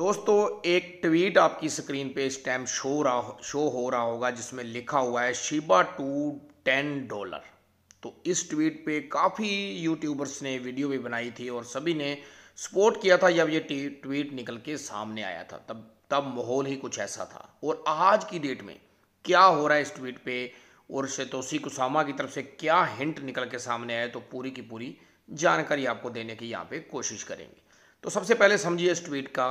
दोस्तों एक ट्वीट आपकी स्क्रीन पे इस टाइम शो रहा शो हो रहा होगा जिसमें लिखा हुआ है शिबा टू टेन डॉलर तो इस ट्वीट पे काफ़ी यूट्यूबर्स ने वीडियो भी बनाई थी और सभी ने सपोर्ट किया था जब ये ट्वीट निकल के सामने आया था तब तब माहौल ही कुछ ऐसा था और आज की डेट में क्या हो रहा है इस ट्वीट पे और शतोषी कुसामा की तरफ से क्या हिंट निकल के सामने आए तो पूरी की पूरी जानकारी आपको देने की यहाँ पे कोशिश करेंगे तो सबसे पहले समझिए इस ट्वीट का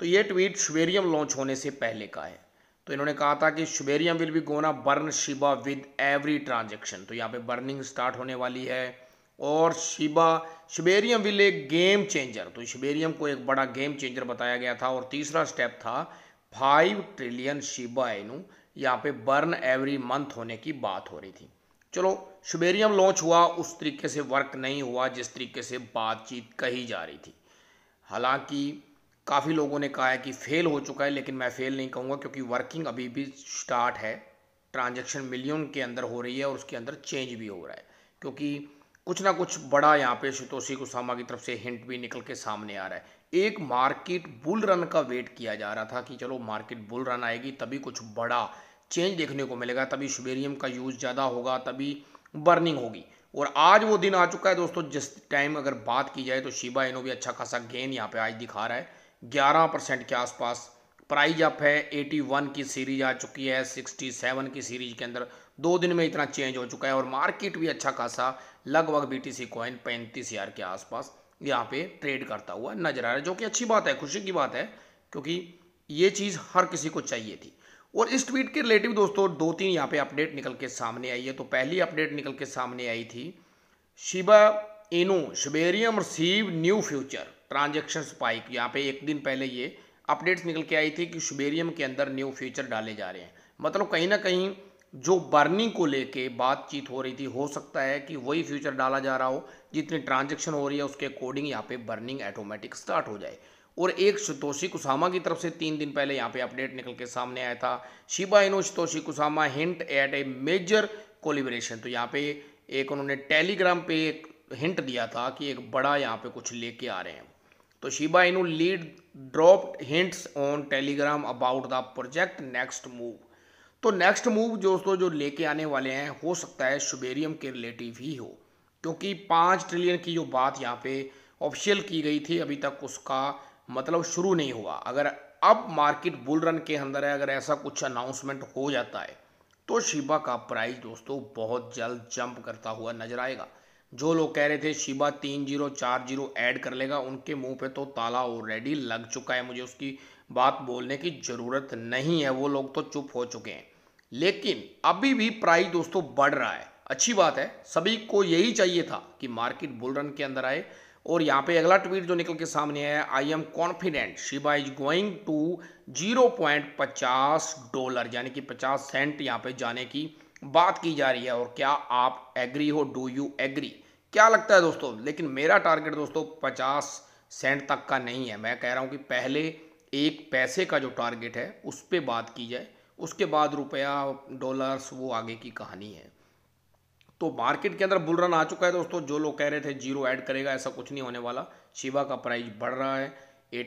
तो ये ट्वीट शुबेरियम लॉन्च होने से पहले का है तो इन्होंने कहा था कि Shibarium will be gonna burn Shiba with every transaction तो यहाँ पे बर्निंग स्टार्ट होने वाली है और शिबा शुबेरियम विल एक गेम चेंजर तो शुबेरियम को एक बड़ा गेम चेंजर बताया गया था और तीसरा स्टेप था फाइव ट्रिलियन शिबा इनू यहाँ पे बर्न एवरी मंथ होने की बात हो रही थी चलो शुबेरियम लॉन्च हुआ उस तरीके से वर्क नहीं हुआ जिस तरीके से बातचीत कही जा रही थी हालांकि काफ़ी लोगों ने कहा है कि फ़ेल हो चुका है लेकिन मैं फ़ेल नहीं कहूँगा क्योंकि वर्किंग अभी भी स्टार्ट है ट्रांजेक्शन मिलियन के अंदर हो रही है और उसके अंदर चेंज भी हो रहा है क्योंकि कुछ ना कुछ बड़ा यहाँ पे शितोषी कुसामा की तरफ से हिंट भी निकल के सामने आ रहा है एक मार्केट बुल रन का वेट किया जा रहा था कि चलो मार्केट बुल रन आएगी तभी कुछ बड़ा चेंज देखने को मिलेगा तभी शुबेरियम का यूज़ ज़्यादा होगा तभी बर्निंग होगी और आज वो दिन आ चुका है दोस्तों जिस टाइम अगर बात की जाए तो शिबा इनो भी अच्छा खासा गेन यहाँ पे आज दिखा रहा है ग्यारह परसेंट के आसपास प्राइज अप है 81 की सीरीज आ चुकी है 67 की सीरीज के अंदर दो दिन में इतना चेंज हो चुका है और मार्केट भी अच्छा खासा लगभग बी टी सी कॉइन पैंतीस हज़ार के आसपास यहाँ पे ट्रेड करता हुआ नजर आ रहा है जो कि अच्छी बात है खुशी की बात है क्योंकि ये चीज़ हर किसी को चाहिए थी और इस ट्वीट के रिलेटिव दोस्तों दो तीन यहाँ पे अपडेट निकल के सामने आई है तो पहली अपडेट निकल के सामने आई थी Shiba Inu Shibarium receive new future transactions spike यहाँ पे एक दिन पहले ये अपडेट्स निकल के आई थी कि शुबेरियम के अंदर न्यू फीचर डाले जा रहे हैं मतलब कहीं ना कहीं जो बर्निंग को लेके बातचीत हो रही थी हो सकता है कि वही फ्यूचर डाला जा रहा हो जितनी ट्रांजेक्शन हो रही है उसके अकॉर्डिंग यहाँ पे बर्निंग ऑटोमेटिक स्टार्ट हो जाए और एक शतोषी कुसामा की तरफ से तीन दिन पहले यहाँ पे अपडेट निकल के सामने आया था Shiba Inu Shytoshi Kusama hint at a major collaboration तो यहाँ पे एक उन्होंने टेलीग्राम पे एक हिंट दिया था कि एक बड़ा यहाँ पे कुछ लेके आ रहे हैं तो Shiba Inu lead drop hints on Telegram about the project next move तो नेक्स्ट मूव दोस्तों जो लेके आने वाले हैं हो सकता है शुबेरियम के रिलेटिव ही हो क्योंकि पाँच ट्रिलियन की जो बात यहाँ पे ऑफिशियल की गई थी अभी तक उसका मतलब शुरू नहीं हुआ अगर अब मार्केट बुल रन के अंदर है अगर ऐसा कुछ अनाउंसमेंट हो जाता है तो शिबा का प्राइस दोस्तों बहुत जल्द जंप करता हुआ नजर आएगा जो लोग कह रहे थे शिबा तीन जीरो चार जीरो ऐड कर लेगा उनके मुंह पे तो ताला ऑलरेडी लग चुका है मुझे उसकी बात बोलने की ज़रूरत नहीं है वो लोग तो चुप हो चुके हैं लेकिन अभी भी प्राइस दोस्तों बढ़ रहा है अच्छी बात है सभी को यही चाहिए था कि मार्केट बुल रन के अंदर आए और यहाँ पे अगला ट्वीट जो निकल के सामने आया I am confident Shiba is going to zero point पचास डॉलर यानी कि पचास सेंट यहाँ पे जाने की बात की जा रही है और क्या आप एग्री हो डू यू एग्री क्या लगता है दोस्तों लेकिन मेरा टारगेट दोस्तों पचास सेंट तक का नहीं है मैं कह रहा हूँ कि पहले एक पैसे का जो टारगेट है उस पर बात की जाए उसके बाद रुपया डॉलर्स वो आगे की कहानी है तो मार्केट के अंदर बुलरन आ चुका है दोस्तों जो लोग कह रहे थे जीरो ऐड करेगा ऐसा कुछ नहीं होने वाला शिवा का प्राइस बढ़ रहा है 81,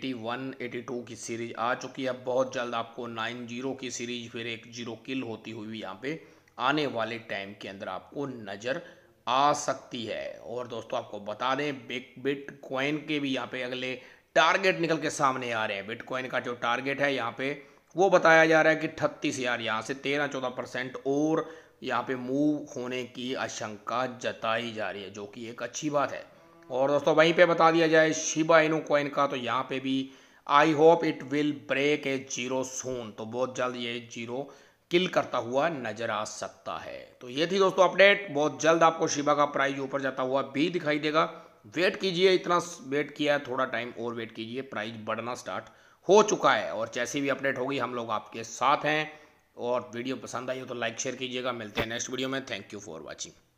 82 की सीरीज आ चुकी है बहुत जल्द आपको 90 की सीरीज फिर एक जीरो किल होती हुई यहाँ पे आने वाले टाइम के अंदर आपको नज़र आ सकती है और दोस्तों आपको बता दें बिटकॉइन के भी यहाँ पे अगले टारगेट निकल के सामने आ रहे हैं बिटकॉइन का जो टारगेट है यहाँ पे वो बताया जा रहा है कि अठतीस हज़ार यहाँ से तेरह चौदह परसेंट और यहाँ पे मूव होने की आशंका जताई जा रही है जो कि एक अच्छी बात है और दोस्तों वहीं पे बता दिया जाए शिबा इनो कॉइन का तो यहाँ पे भी I hope it will break a zero zone तो बहुत जल्द ये जीरो किल करता हुआ नजर आ सकता है तो ये थी दोस्तों अपडेट बहुत जल्द आपको शिबा का प्राइस ऊपर जाता हुआ भी दिखाई देगा वेट कीजिए इतना वेट किया थोड़ा टाइम और वेट कीजिए प्राइस बढ़ना स्टार्ट हो चुका है और जैसी भी अपडेट होगी हम लोग आपके साथ हैं और वीडियो पसंद आई हो तो लाइक शेयर कीजिएगा मिलते हैं नेक्स्ट वीडियो में थैंक यू फॉर वॉचिंग